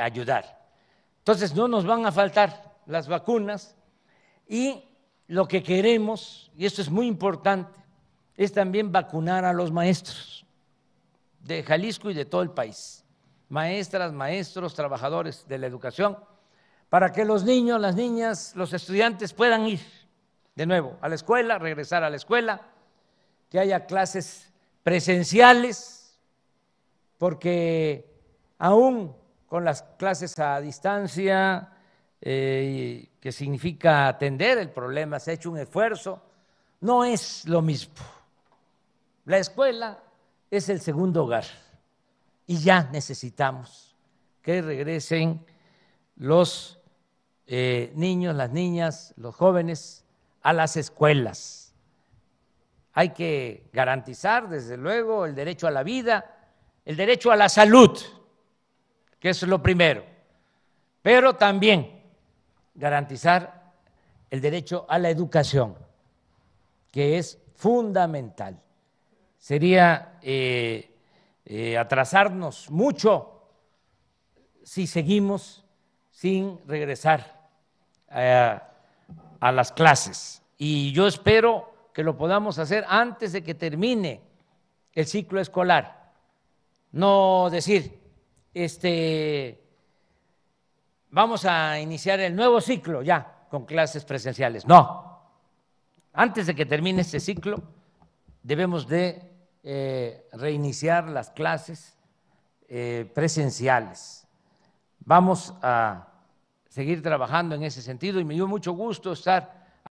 ayudar. Entonces, no nos van a faltar las vacunas y lo que queremos, y esto es muy importante, es también vacunar a los maestros de Jalisco y de todo el país, maestras, maestros, trabajadores de la educación, para que los niños, las niñas, los estudiantes puedan ir de nuevo a la escuela, regresar a la escuela, que haya clases presenciales, porque aún con las clases a distancia, eh, que significa atender el problema, se ha hecho un esfuerzo, no es lo mismo. La escuela es el segundo hogar y ya necesitamos que regresen los eh, niños, las niñas, los jóvenes a las escuelas. Hay que garantizar, desde luego, el derecho a la vida, el derecho a la salud que es lo primero, pero también garantizar el derecho a la educación, que es fundamental. Sería eh, eh, atrasarnos mucho si seguimos sin regresar eh, a las clases. Y yo espero que lo podamos hacer antes de que termine el ciclo escolar. No decir, este, vamos a iniciar el nuevo ciclo ya con clases presenciales. No, antes de que termine este ciclo debemos de eh, reiniciar las clases eh, presenciales. Vamos a seguir trabajando en ese sentido y me dio mucho gusto estar